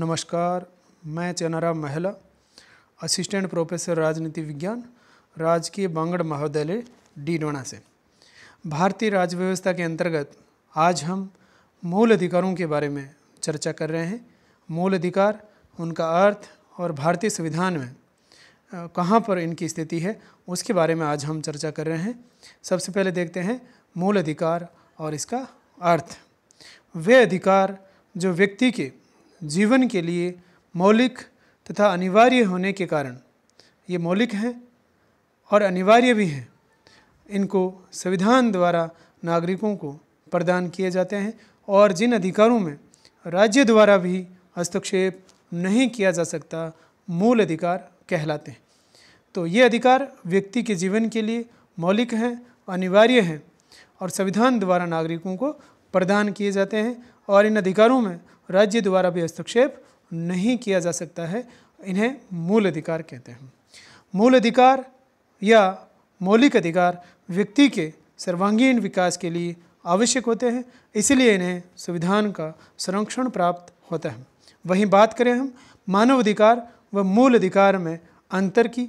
नमस्कार मैं चेनाराम महला असिस्टेंट प्रोफेसर राजनीति विज्ञान राजकीय बांगड़ महाविद्यालय डीडोना से भारतीय राज्य व्यवस्था के अंतर्गत आज हम मूल अधिकारों के बारे में चर्चा कर रहे हैं मूल अधिकार उनका अर्थ और भारतीय संविधान में कहाँ पर इनकी स्थिति है उसके बारे में आज हम चर्चा कर रहे हैं सबसे पहले देखते हैं मूल अधिकार और इसका अर्थ वे अधिकार जो व्यक्ति के जीवन के लिए मौलिक तथा अनिवार्य होने के कारण ये मौलिक हैं और अनिवार्य भी हैं इनको संविधान द्वारा नागरिकों को प्रदान किए जाते हैं और जिन अधिकारों में राज्य द्वारा भी हस्तक्षेप नहीं किया जा सकता मूल अधिकार कहलाते हैं तो ये अधिकार व्यक्ति के जीवन के लिए मौलिक हैं अनिवार्य हैं और संविधान द्वारा नागरिकों को प्रदान किए जाते हैं और इन अधिकारों में राज्य द्वारा भी हस्तक्षेप नहीं किया जा सकता है इन्हें मूल अधिकार कहते हैं मूल अधिकार या मौलिक अधिकार व्यक्ति के सर्वांगीण विकास के लिए आवश्यक होते हैं इसलिए इन्हें संविधान का संरक्षण प्राप्त होता है वहीं बात करें हम मानव अधिकार व मूल अधिकार में अंतर की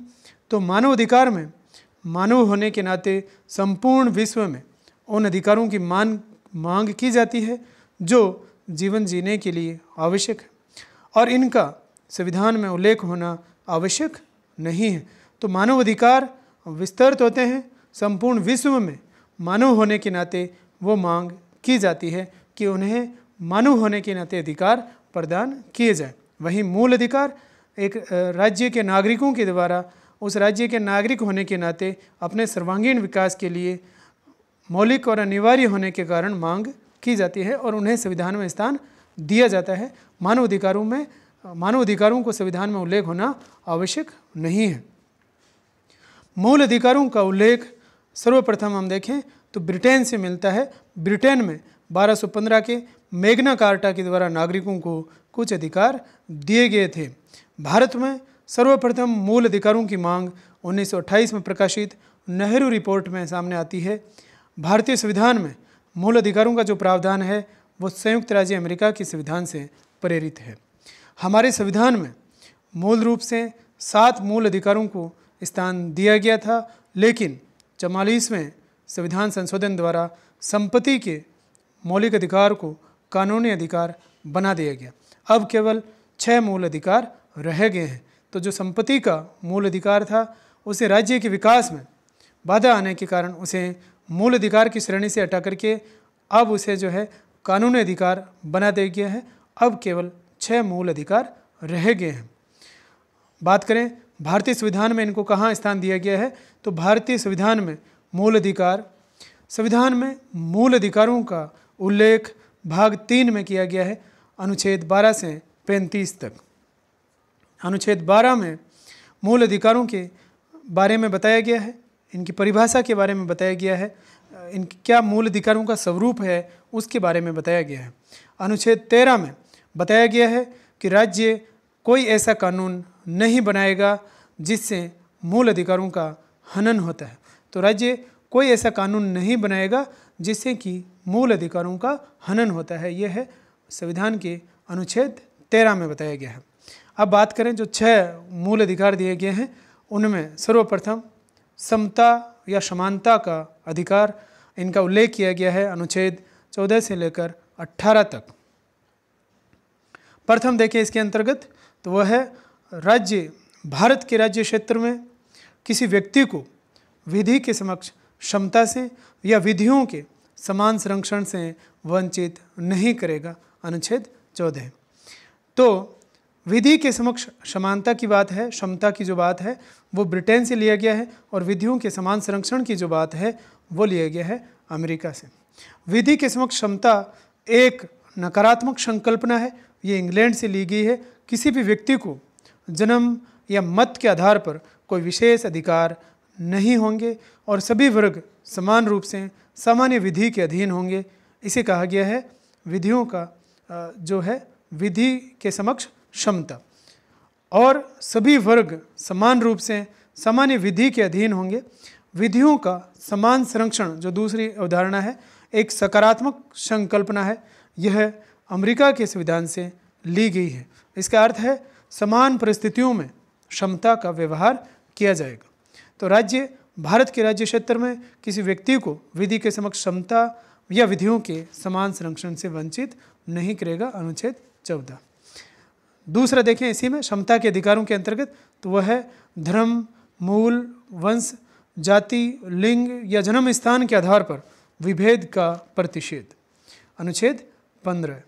तो मानव अधिकार में मानव होने के नाते संपूर्ण विश्व में उन अधिकारों की मान मांग की जाती है जो जीवन जीने के लिए आवश्यक है और इनका संविधान में उल्लेख होना आवश्यक नहीं है तो मानव अधिकार विस्तृत होते हैं संपूर्ण विश्व में मानव होने के नाते वो मांग की जाती है कि उन्हें मानव होने के नाते अधिकार प्रदान किए जाए वहीं मूल अधिकार एक राज्य के नागरिकों के द्वारा उस राज्य के नागरिक होने के नाते अपने सर्वांगीण विकास के लिए मौलिक और अनिवार्य होने के कारण मांग की जाती है और उन्हें संविधान में स्थान दिया जाता है मानव अधिकारों में मानव अधिकारों को संविधान में उल्लेख होना आवश्यक नहीं है मूल अधिकारों का उल्लेख सर्वप्रथम हम देखें तो ब्रिटेन से मिलता है ब्रिटेन में 1215 के मेघना कार्टा के द्वारा नागरिकों को कुछ अधिकार दिए गए थे भारत में सर्वप्रथम मूल अधिकारों की मांग 1928 में प्रकाशित नेहरू रिपोर्ट में सामने आती है भारतीय संविधान में मूल अधिकारों का जो प्रावधान है वो संयुक्त राज्य अमेरिका के संविधान से प्रेरित है हमारे संविधान में मूल रूप से सात मूल अधिकारों को स्थान दिया गया था लेकिन चवालीसवें संविधान संशोधन द्वारा संपत्ति के मौलिक अधिकार को कानूनी अधिकार बना दिया गया अब केवल छः मूल अधिकार रह गए हैं तो जो संपत्ति का मूल अधिकार था उसे राज्य के विकास में बाधा आने के कारण उसे मूल अधिकार की श्रेणी से हटा करके अब उसे जो है कानूनी अधिकार बना दिया गया है अब केवल छः मूल अधिकार रह गए हैं बात करें भारतीय संविधान में इनको कहाँ स्थान दिया गया है तो भारतीय संविधान में मूल अधिकार संविधान में मूल अधिकारों का उल्लेख भाग तीन में किया गया है अनुच्छेद 12 से पैंतीस तक अनुच्छेद 12 में मूल अधिकारों के बारे में बताया गया है इनकी परिभाषा के बारे में बताया गया है इन क्या मूल अधिकारों का स्वरूप है उसके बारे में बताया गया है अनुच्छेद तेरह में बताया गया है कि राज्य कोई ऐसा कानून नहीं बनाएगा जिससे मूल अधिकारों का हनन होता है तो राज्य कोई ऐसा कानून नहीं बनाएगा जिससे कि मूल अधिकारों का हनन होता है यह है संविधान के अनुच्छेद तेरह में बताया गया है अब बात करें जो छः मूल अधिकार दिए गए हैं उनमें सर्वप्रथम समता या समानता का अधिकार इनका उल्लेख किया गया है अनुच्छेद 14 से लेकर 18 तक प्रथम देखें इसके अंतर्गत तो वह है राज्य भारत के राज्य क्षेत्र में किसी व्यक्ति को विधि के समक्ष क्षमता से या विधियों के समान संरक्षण से वंचित नहीं करेगा अनुच्छेद चौदह तो विधि के समक्ष समानता की बात है क्षमता की जो बात है वो ब्रिटेन से लिया गया है और विधियों के समान संरक्षण की जो बात है वो लिया गया है अमेरिका से विधि के समक्ष क्षमता एक नकारात्मक संकल्पना है ये इंग्लैंड से ली गई है किसी भी व्यक्ति को जन्म या मत के आधार पर कोई विशेष अधिकार नहीं होंगे और सभी वर्ग समान रूप से सामान्य विधि के अधीन होंगे इसे कहा गया है विधियों का जो है विधि के समक्ष क्षमता और सभी वर्ग समान रूप से सामान्य विधि के अधीन होंगे विधियों का समान संरक्षण जो दूसरी अवधारणा है एक सकारात्मक संकल्पना है यह अमेरिका के संविधान से ली गई है इसका अर्थ है समान परिस्थितियों में क्षमता का व्यवहार किया जाएगा तो राज्य भारत के राज्य क्षेत्र में किसी व्यक्ति को विधि के समक्ष क्षमता या विधियों के समान संरक्षण से वंचित नहीं करेगा अनुच्छेद चौदह दूसरा देखें इसी में क्षमता के अधिकारों के अंतर्गत तो वह है धर्म मूल वंश जाति लिंग या जन्म स्थान के आधार पर विभेद का प्रतिषेध अनुच्छेद पंद्रह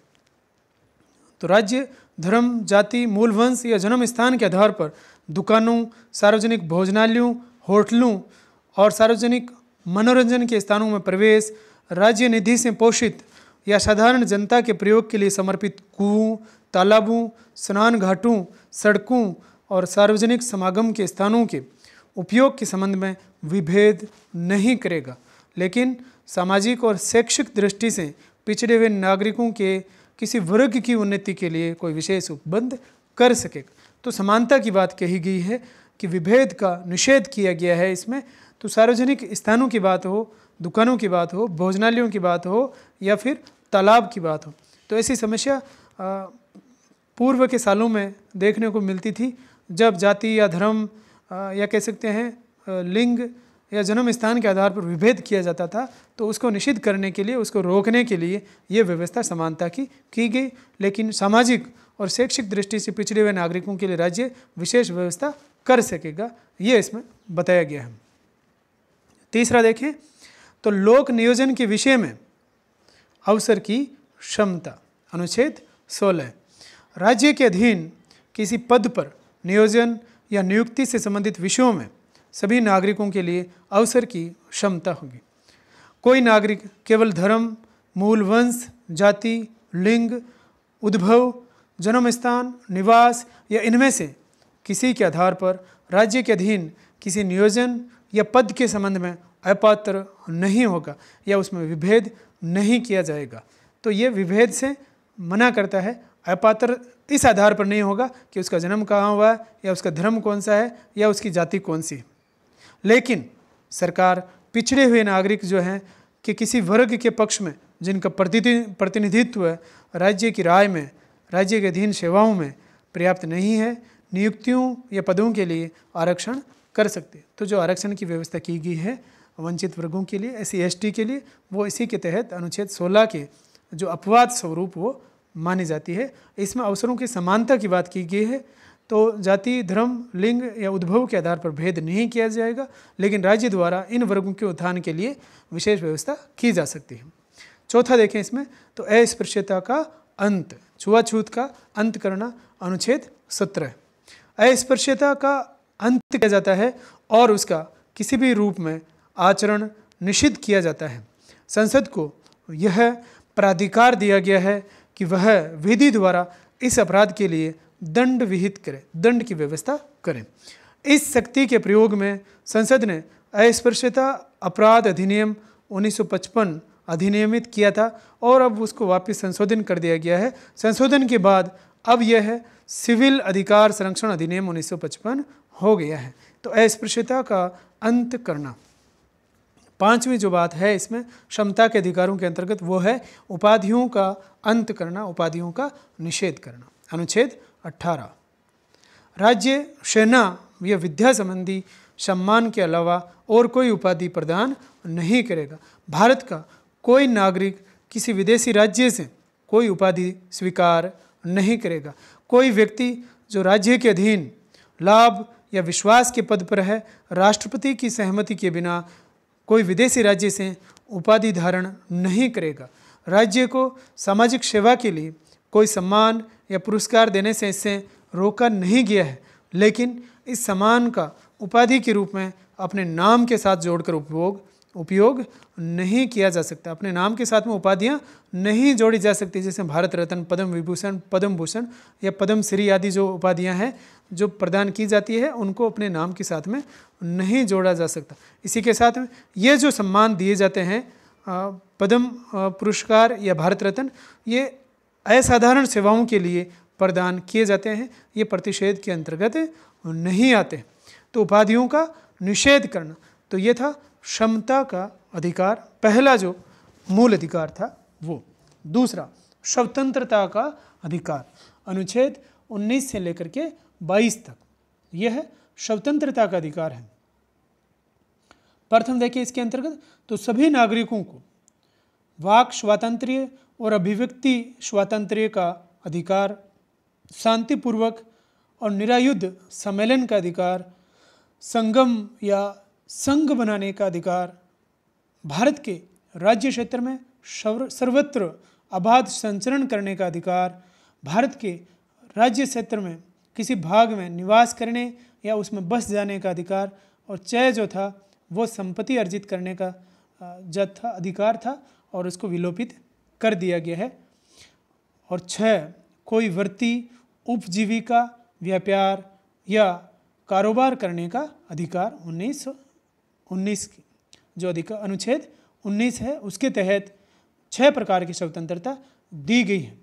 तो राज्य धर्म जाति मूल वंश या जन्म स्थान के आधार पर दुकानों सार्वजनिक भोजनालयों होटलों और सार्वजनिक मनोरंजन के स्थानों में प्रवेश राज्य निधि से पोषित या साधारण जनता के प्रयोग के लिए समर्पित कुओं तालाबों स्नान घाटों सड़कों और सार्वजनिक समागम के स्थानों के उपयोग के संबंध में विभेद नहीं करेगा लेकिन सामाजिक और शैक्षिक दृष्टि से पिछड़े हुए नागरिकों के किसी वर्ग की उन्नति के लिए कोई विशेष उपबंध कर सकेगा तो समानता की बात कही गई है कि विभेद का निषेध किया गया है इसमें तो सार्वजनिक स्थानों की बात हो दुकानों की बात हो भोजनालयों की बात हो या फिर तालाब की बात हो तो ऐसी समस्या पूर्व के सालों में देखने को मिलती थी जब जाति या धर्म या कह सकते हैं लिंग या जन्म स्थान के आधार पर विभेद किया जाता था तो उसको निषिद्ध करने के लिए उसको रोकने के लिए ये व्यवस्था समानता की की गई लेकिन सामाजिक और शैक्षिक दृष्टि से पिछड़े हुए नागरिकों के लिए राज्य विशेष व्यवस्था कर सकेगा ये इसमें बताया गया है तीसरा देखिए तो लोक नियोजन के विषय में अवसर की क्षमता अनुच्छेद 16 राज्य के अधीन किसी पद पर नियोजन या नियुक्ति से संबंधित विषयों में सभी नागरिकों के लिए अवसर की क्षमता होगी कोई नागरिक केवल धर्म मूल वंश जाति लिंग उद्भव जन्म स्थान निवास या इनमें से किसी के आधार पर राज्य के अधीन किसी नियोजन या पद के संबंध में अपात्र नहीं होगा या उसमें विभेद नहीं किया जाएगा तो ये विभेद से मना करता है अपात्र इस आधार पर नहीं होगा कि उसका जन्म कहाँ हुआ है या उसका धर्म कौन सा है या उसकी जाति कौन सी लेकिन सरकार पिछड़े हुए नागरिक जो हैं कि किसी वर्ग के पक्ष में जिनका प्रतिनिधित्व राज्य की राय में राज्य के अधीन सेवाओं में पर्याप्त नहीं है नियुक्तियों या पदों के लिए आरक्षण कर सकते तो जो आरक्षण की व्यवस्था की गई है वंचित वर्गों के लिए एस सी के लिए वो इसी के तहत अनुच्छेद 16 के जो अपवाद स्वरूप वो मानी जाती है इसमें अवसरों की समानता की बात की गई है तो जाति धर्म लिंग या उद्भव के आधार पर भेद नहीं किया जाएगा लेकिन राज्य द्वारा इन वर्गों के उत्थान के लिए विशेष व्यवस्था की जा सकती है चौथा देखें इसमें तो अस्पृश्यता का अंत छुआछूत का अंत करना अनुच्छेद सत्रह अस्पृश्यता का अंत किया जाता है और उसका किसी भी रूप में आचरण निषिद्ध किया जाता है संसद को यह प्राधिकार दिया गया है कि वह विधि द्वारा इस अपराध के लिए दंड विहित करे दंड की व्यवस्था करें इस शक्ति के प्रयोग में संसद ने अस्पृश्यता अपराध अधिनियम 1955 अधिनियमित किया था और अब उसको वापस संशोधन कर दिया गया है संशोधन के बाद अब यह है सिविल अधिकार संरक्षण अधिनियम 1955 हो गया है तो अस्पृश्यता का अंत करना पांचवी जो बात है इसमें क्षमता के अधिकारों के अंतर्गत वो है उपाधियों का अंत करना उपाधियों का निषेध करना अनुच्छेद 18 राज्य सेना या विद्या संबंधी सम्मान के अलावा और कोई उपाधि प्रदान नहीं करेगा भारत का कोई नागरिक किसी विदेशी राज्य से कोई उपाधि स्वीकार नहीं करेगा कोई व्यक्ति जो राज्य के अधीन लाभ या विश्वास के पद पर है राष्ट्रपति की सहमति के बिना कोई विदेशी राज्य से उपाधि धारण नहीं करेगा राज्य को सामाजिक सेवा के लिए कोई सम्मान या पुरस्कार देने से इससे रोका नहीं गया है लेकिन इस सम्मान का उपाधि के रूप में अपने नाम के साथ जोड़कर उपयोग उपयोग नहीं किया जा सकता अपने नाम के साथ में उपाधियाँ नहीं जोड़ी जा सकती जैसे भारत रत्न पद्म विभूषण पद्म भूषण या पद्म श्री आदि जो उपाधियाँ हैं जो प्रदान की जाती है उनको अपने नाम के साथ में नहीं जोड़ा जा सकता इसी के साथ में ये जो सम्मान दिए जाते हैं पद्म पुरस्कार या भारत रत्न ये असाधारण सेवाओं के लिए प्रदान किए जाते हैं ये प्रतिषेध के अंतर्गत नहीं आते तो उपाधियों का निषेध करना तो ये था क्षमता का अधिकार पहला जो मूल अधिकार था वो दूसरा स्वतंत्रता का अधिकार अनुच्छेद 19 से लेकर के बाईस तक यह है स्वतंत्रता का अधिकार है प्रथम देखिए इसके अंतर्गत तो सभी नागरिकों को वाक स्वातंत्र्य और अभिव्यक्ति स्वातंत्र का अधिकार शांतिपूर्वक और निरायुद्ध सम्मेलन का अधिकार संगम या संघ बनाने का अधिकार भारत के राज्य क्षेत्र में सर्वत्र अबाध संचरण करने का अधिकार भारत के राज्य क्षेत्र में किसी भाग में निवास करने या उसमें बस जाने का अधिकार और चय जो था वो संपत्ति अर्जित करने का जो था अधिकार था और उसको विलोपित कर दिया गया है और छ कोई वृत्ति उपजीविका व्यापार या कारोबार करने का अधिकार उन्नीस उन्नीस जो अधिकार अनुच्छेद उन्नीस है उसके तहत छह प्रकार की स्वतंत्रता दी गई है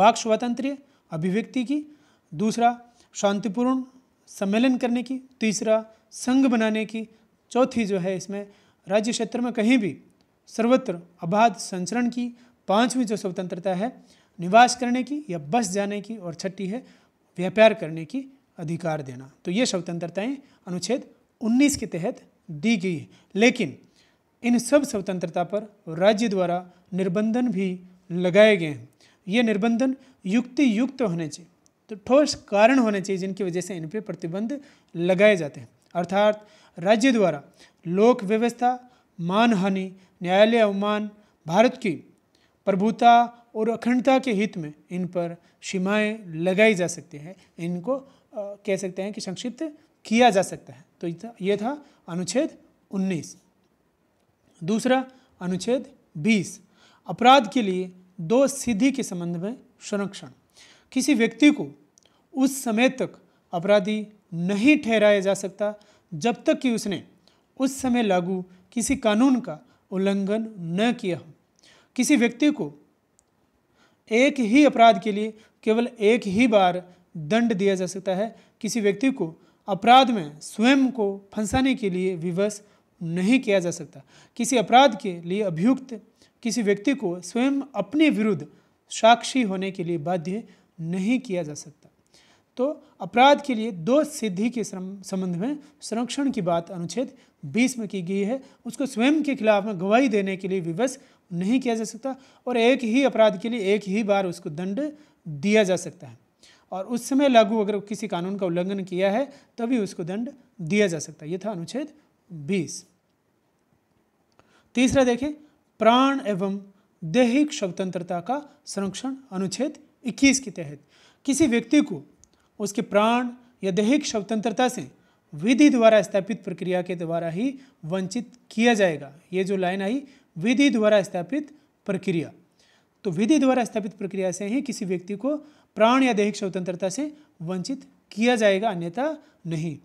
वाक स्वातंत्र अभिव्यक्ति की दूसरा शांतिपूर्ण सम्मेलन करने की तीसरा संघ बनाने की चौथी जो है इसमें राज्य क्षेत्र में कहीं भी सर्वत्र अबाध संचरण की पांचवी जो स्वतंत्रता है निवास करने की या बस जाने की और छठी है व्यापार करने की अधिकार देना तो ये स्वतंत्रताएं अनुच्छेद 19 के तहत दी गई है लेकिन इन सब स्वतंत्रता पर राज्य द्वारा निर्बंधन भी लगाए गए हैं ये निर्बंधन युक्ति युक्त होने चाहिए तो ठोस कारण होने चाहिए जिनकी वजह से इन पर प्रतिबंध लगाए जाते हैं अर्थात राज्य द्वारा लोक व्यवस्था मानहानि न्यायालय अवमान भारत की प्रभुता और अखंडता के हित में इन पर सीमाएं लगाई जा सकती हैं इनको आ, कह सकते हैं कि संक्षिप्त किया जा सकता है तो ये था, था अनुच्छेद 19 दूसरा अनुच्छेद 20 अपराध के लिए दो सिद्धि के संबंध में संरक्षण किसी व्यक्ति को उस समय तक अपराधी नहीं ठहराया जा सकता जब तक कि उसने उस समय लागू किसी कानून का उल्लंघन न किया हो किसी व्यक्ति को एक ही अपराध के लिए केवल एक ही बार दंड दिया जा सकता है किसी व्यक्ति को अपराध में स्वयं को फंसाने के लिए विवश नहीं किया जा सकता किसी अपराध के लिए अभियुक्त किसी व्यक्ति को स्वयं अपने विरुद्ध साक्षी होने के लिए बाध्य नहीं किया जा सकता तो अपराध के लिए दो सिद्धि के संबंध में संरक्षण की बात अनुच्छेद 20 में की गई है उसको स्वयं के खिलाफ में गवाही देने के लिए विवश नहीं किया जा सकता और एक ही अपराध के लिए एक ही बार उसको दंड दिया जा सकता है और उस समय लागू अगर किसी कानून का उल्लंघन किया है तभी उसको दंड दिया जा सकता है यह था अनुच्छेद 20 तीसरा देखें प्राण एवं दैहिक स्वतंत्रता का संरक्षण अनुच्छेद इक्कीस के तहत किसी व्यक्ति को उसके प्राण या दैहिक स्वतंत्रता से विधि द्वारा स्थापित प्रक्रिया के द्वारा ही वंचित किया जाएगा ये जो लाइन आई विधि द्वारा स्थापित प्रक्रिया तो विधि द्वारा स्थापित प्रक्रिया से ही किसी व्यक्ति को प्राण या दैहिक स्वतंत्रता से वंचित किया जाएगा अन्यथा नहीं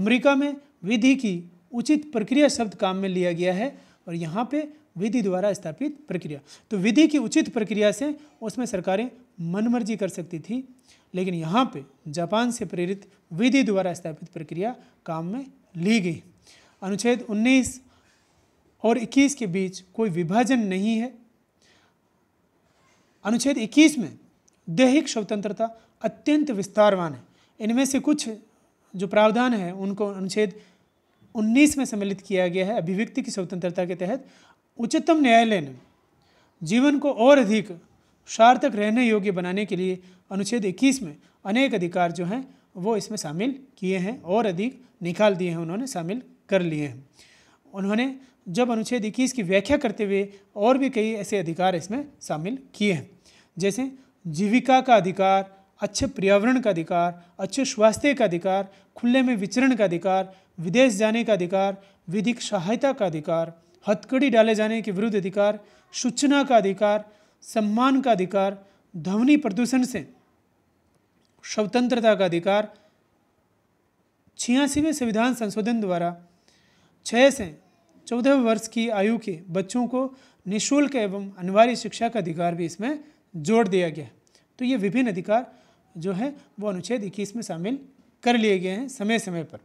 अमेरिका में विधि की उचित प्रक्रिया शब्द काम में लिया गया है और यहाँ पे विधि द्वारा स्थापित प्रक्रिया तो विधि की उचित प्रक्रिया से उसमें सरकारें मनमर्जी कर सकती थी लेकिन यहाँ पे जापान से प्रेरित विधि द्वारा स्थापित प्रक्रिया काम में ली गई अनुच्छेद 19 और 21 के बीच कोई विभाजन नहीं है अनुच्छेद 21 में दैहिक स्वतंत्रता अत्यंत विस्तारवान है इनमें से कुछ जो प्रावधान है उनको अनुच्छेद 19 में सम्मिलित किया गया है अभिव्यक्ति की स्वतंत्रता के तहत उच्चतम न्यायालय ने जीवन को और अधिक सार्थक रहने योग्य बनाने के लिए अनुच्छेद 21 में अनेक अधिकार जो हैं वो इसमें शामिल किए हैं और अधिक निकाल दिए हैं उन्होंने शामिल कर लिए हैं उन्होंने जब अनुच्छेद इक्कीस की व्याख्या करते हुए और भी कई ऐसे अधिकार इसमें शामिल किए हैं जैसे जीविका का अधिकार अच्छे पर्यावरण का अधिकार अच्छे स्वास्थ्य का अधिकार खुले में विचरण का अधिकार विदेश जाने का अधिकार विधिक सहायता का अधिकार हथकड़ी डाले जाने के विरुद्ध अधिकार सूचना का अधिकार सम्मान का अधिकार ध्वनि प्रदूषण से स्वतंत्रता का अधिकार छियासीवें संविधान संशोधन द्वारा छः से चौदह वर्ष की आयु के बच्चों को निशुल्क एवं अनिवार्य शिक्षा का अधिकार भी इसमें जोड़ दिया गया तो ये विभिन्न अधिकार जो है वो अनुच्छेद इक्कीस में शामिल कर लिए गए हैं समय समय पर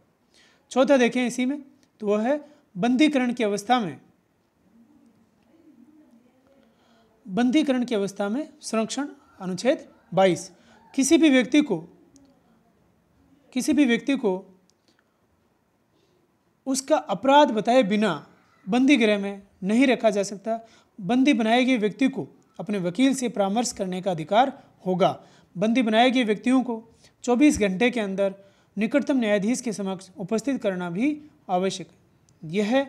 चौथा देखें इसी में तो वह है बंदीकरण की अवस्था में बंदीकरण की अवस्था में संरक्षण अनुच्छेद 22 किसी भी व्यक्ति को किसी भी व्यक्ति को उसका अपराध बताए बिना बंदी गृह में नहीं रखा जा सकता बंदी बनाए गए व्यक्ति को अपने वकील से परामर्श करने का अधिकार होगा बंदी बनाए गए व्यक्तियों को 24 घंटे के अंदर निकटतम न्यायाधीश के समक्ष उपस्थित करना भी आवश्यक है यह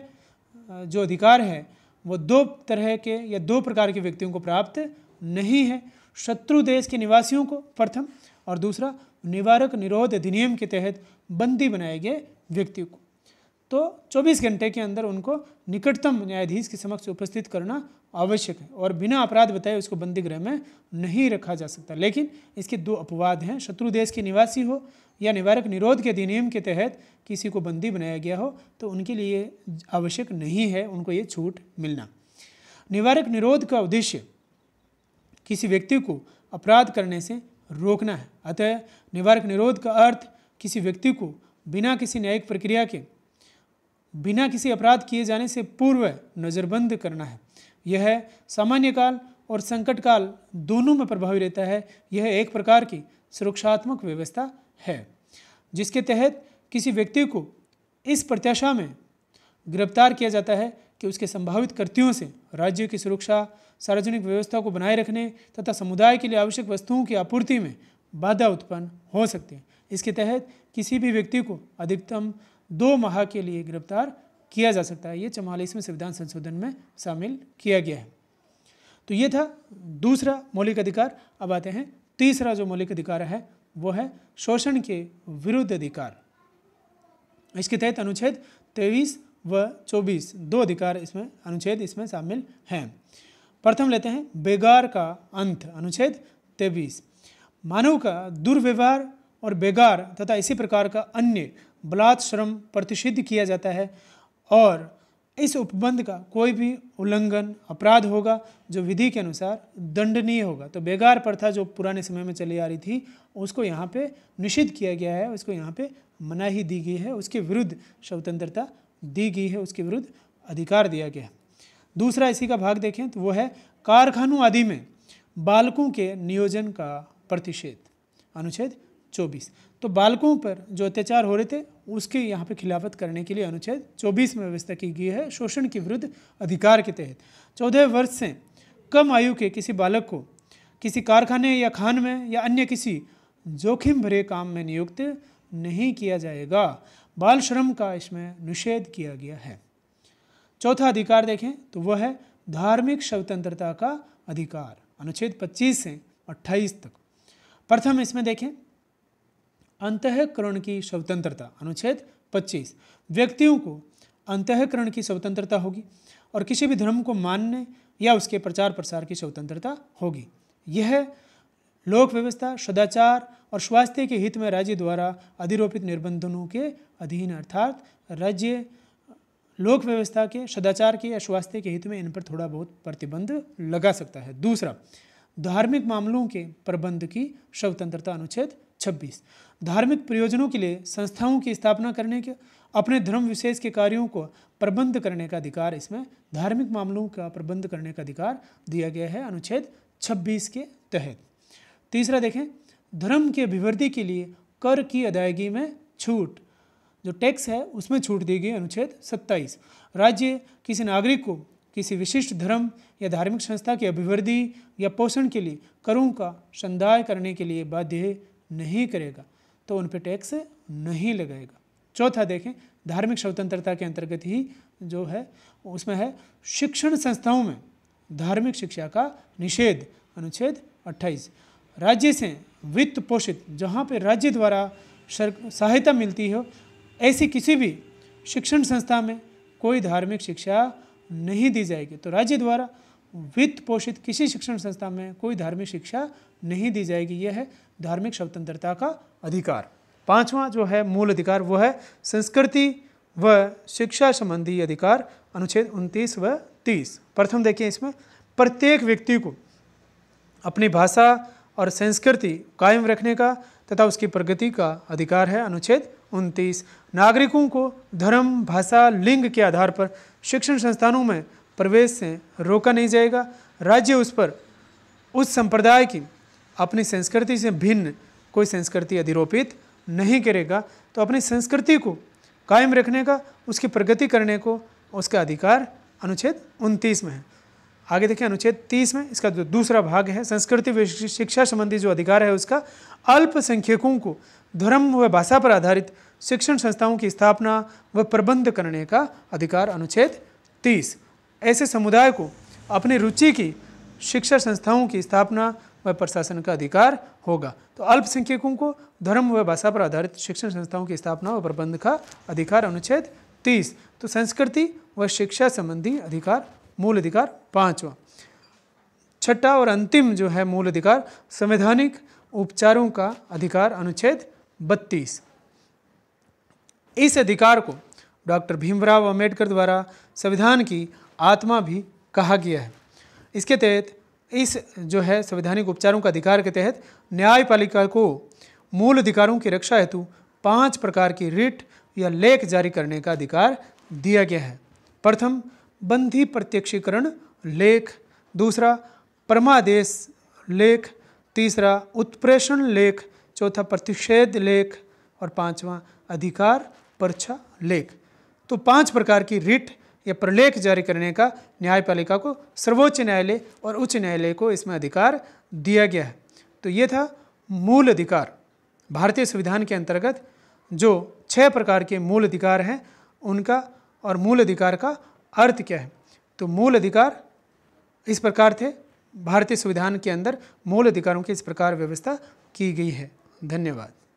जो अधिकार है वो दो तरह के या दो प्रकार के व्यक्तियों को प्राप्त नहीं है शत्रु देश के निवासियों को प्रथम और दूसरा निवारक निरोध अधिनियम के तहत बंदी बनाए गए व्यक्तियों को तो 24 घंटे के अंदर उनको निकटतम न्यायाधीश के समक्ष उपस्थित करना आवश्यक है और बिना अपराध बताए उसको बंदी गृह में नहीं रखा जा सकता लेकिन इसके दो अपवाद हैं शत्रु देश के निवासी हो या निवारक निरोध के अधिनियम के तहत किसी को बंदी बनाया गया हो तो उनके लिए आवश्यक नहीं है उनको ये छूट मिलना निवारक निरोध का उद्देश्य किसी व्यक्ति को अपराध करने से रोकना है अतः निवारक निरोध का अर्थ किसी व्यक्ति को बिना किसी न्यायिक प्रक्रिया के बिना किसी अपराध किए जाने से पूर्व नज़रबंद करना है यह सामान्य काल और संकट काल दोनों में प्रभावी रहता है यह एक प्रकार की सुरक्षात्मक व्यवस्था है जिसके तहत किसी व्यक्ति को इस प्रत्याशा में गिरफ्तार किया जाता है कि उसके संभावित कृत्यों से राज्य की सुरक्षा सार्वजनिक व्यवस्था को बनाए रखने तथा समुदाय के लिए आवश्यक वस्तुओं की आपूर्ति में बाधा उत्पन्न हो सकती है इसके तहत किसी भी व्यक्ति को अधिकतम दो माह के लिए गिरफ्तार किया जा सकता है ये चवालीसवें संविधान संशोधन में शामिल किया गया है तो ये था दूसरा मौलिक अधिकार अब आते हैं तीसरा जो मौलिक अधिकार है वो है शोषण के विरुद्ध अधिकार इसके तहत अनुच्छेद तेईस व चौबीस दो अधिकार इसमें अनुच्छेद इसमें शामिल हैं प्रथम लेते हैं बेगार का अंत अनुच्छेद तेईस मानव का दुर्व्यवहार और बेगार तथा इसी प्रकार का अन्य बलात् श्रम प्रतिषिद्ध किया जाता है और इस उपबंध का कोई भी उल्लंघन अपराध होगा जो विधि के अनुसार दंडनीय होगा तो बेगार प्रथा जो पुराने समय में चली आ रही थी उसको यहाँ पे निषिद्ध किया गया है उसको यहाँ पे मनाही दी गई है उसके विरुद्ध स्वतंत्रता दी गई है उसके विरुद्ध अधिकार दिया गया है दूसरा इसी का भाग देखें तो वो है कारखानों आदि में बालकों के नियोजन का प्रतिषेध अनुच्छेद चौबीस तो बालकों पर जो अत्याचार हो रहे थे उसके यहाँ पे खिलाफत करने के लिए अनुच्छेद 24 में व्यवस्था की गई है शोषण के विरुद्ध अधिकार के तहत चौदह वर्ष से कम आयु के किसी बालक को किसी कारखाने या खान में या अन्य किसी जोखिम भरे काम में नियुक्त नहीं किया जाएगा बाल श्रम का इसमें निषेध किया गया है चौथा अधिकार देखें तो वह है धार्मिक स्वतंत्रता का अधिकार अनुच्छेद 25 से 28 तक प्रथम इसमें देखें अंतकरण की स्वतंत्रता अनुच्छेद 25 व्यक्तियों को अंतकरण की स्वतंत्रता होगी और किसी भी धर्म को मानने या उसके प्रचार प्रसार की स्वतंत्रता होगी यह लोक व्यवस्था सदाचार और स्वास्थ्य के हित में राज्य द्वारा अधिरोपित निर्बंधनों के अधीन अर्थात राज्य लोक व्यवस्था के सदाचार के या स्वास्थ्य के हित में इन पर थोड़ा बहुत प्रतिबंध लगा सकता है दूसरा धार्मिक मामलों के प्रबंध की स्वतंत्रता अनुच्छेद छब्बीस धार्मिक प्रयोजनों के लिए संस्थाओं की स्थापना करने के अपने धर्म विशेष के कार्यों को प्रबंध करने का अधिकार इसमें धार्मिक मामलों का प्रबंध करने का अधिकार दिया गया है अनुच्छेद 26 के तहत तीसरा देखें धर्म के अभिवृद्धि के लिए कर की अदायगी में छूट जो टैक्स है उसमें छूट दी गई अनुच्छेद 27 राज्य किसी नागरिक को किसी विशिष्ट धर्म या धार्मिक संस्था की अभिवृद्धि या पोषण के लिए करों का संदाय करने के लिए बाध्य नहीं करेगा तो उन पर टैक्स नहीं लगाएगा चौथा देखें धार्मिक स्वतंत्रता के अंतर्गत ही जो है उसमें है शिक्षण संस्थाओं में धार्मिक शिक्षा का निषेध अनुच्छेद 28 राज्य से वित्त पोषित जहाँ पर राज्य द्वारा सहायता मिलती हो ऐसी किसी भी शिक्षण संस्था में कोई धार्मिक शिक्षा नहीं दी जाएगी तो राज्य द्वारा वित्त पोषित किसी शिक्षण संस्था में कोई धार्मिक शिक्षा नहीं दी जाएगी यह है धार्मिक स्वतंत्रता का अधिकार पांचवा जो है मूल अधिकार वह है संस्कृति व शिक्षा संबंधी अधिकार अनुच्छेद 29 व 30 प्रथम देखिए इसमें प्रत्येक व्यक्ति को अपनी भाषा और संस्कृति कायम रखने का तथा उसकी प्रगति का अधिकार है अनुच्छेद 29 नागरिकों को धर्म भाषा लिंग के आधार पर शिक्षण संस्थानों में प्रवेश से रोका नहीं जाएगा राज्य उस पर उस संप्रदाय की अपनी संस्कृति से भिन्न कोई संस्कृति अधिरोपित नहीं करेगा तो अपनी संस्कृति को कायम रखने का उसकी प्रगति करने को उसका अधिकार अनुच्छेद उनतीस में है आगे देखिए अनुच्छेद तीस में इसका जो दूसरा भाग है संस्कृति शिक्षा संबंधी जो अधिकार है उसका अल्पसंख्यकों को धर्म व भाषा पर आधारित शिक्षण संस्थाओं की स्थापना व प्रबंध करने का अधिकार अनुच्छेद तीस ऐसे समुदाय को अपनी रुचि की शिक्षा संस्थाओं की स्थापना व प्रशासन का अधिकार होगा तो अल्पसंख्यकों को धर्म व भाषा पर आधारित शिक्षण संस्थाओं की स्थापना व प्रबंध का अधिकार अनुच्छेद तीस तो संस्कृति व शिक्षा संबंधी अधिकार मूल अधिकार पांचवा छठा और अंतिम जो है मूल अधिकार संवैधानिक उपचारों का अधिकार अनुच्छेद बत्तीस इस अधिकार को डॉक्टर भीमराव अम्बेडकर द्वारा संविधान की आत्मा भी कहा गया है इसके तहत इस जो है संवैधानिक उपचारों का अधिकार के तहत न्यायपालिका को मूल अधिकारों की रक्षा हेतु पांच प्रकार की रिट या लेख जारी करने का अधिकार दिया गया है प्रथम बंधी प्रत्यक्षीकरण लेख दूसरा परमादेश लेख तीसरा उत्प्रेषण लेख चौथा प्रतिषेध लेख और पांचवा अधिकार परछा लेख तो पांच प्रकार की रिट या प्रलेख जारी करने का न्यायपालिका को सर्वोच्च न्यायालय और उच्च न्यायालय को इसमें अधिकार दिया गया है तो ये था मूल अधिकार भारतीय संविधान के अंतर्गत जो छह प्रकार के मूल अधिकार हैं उनका और मूल अधिकार का अर्थ क्या है तो मूल अधिकार इस प्रकार थे भारतीय संविधान के अंदर मूल अधिकारों की इस प्रकार व्यवस्था की गई है धन्यवाद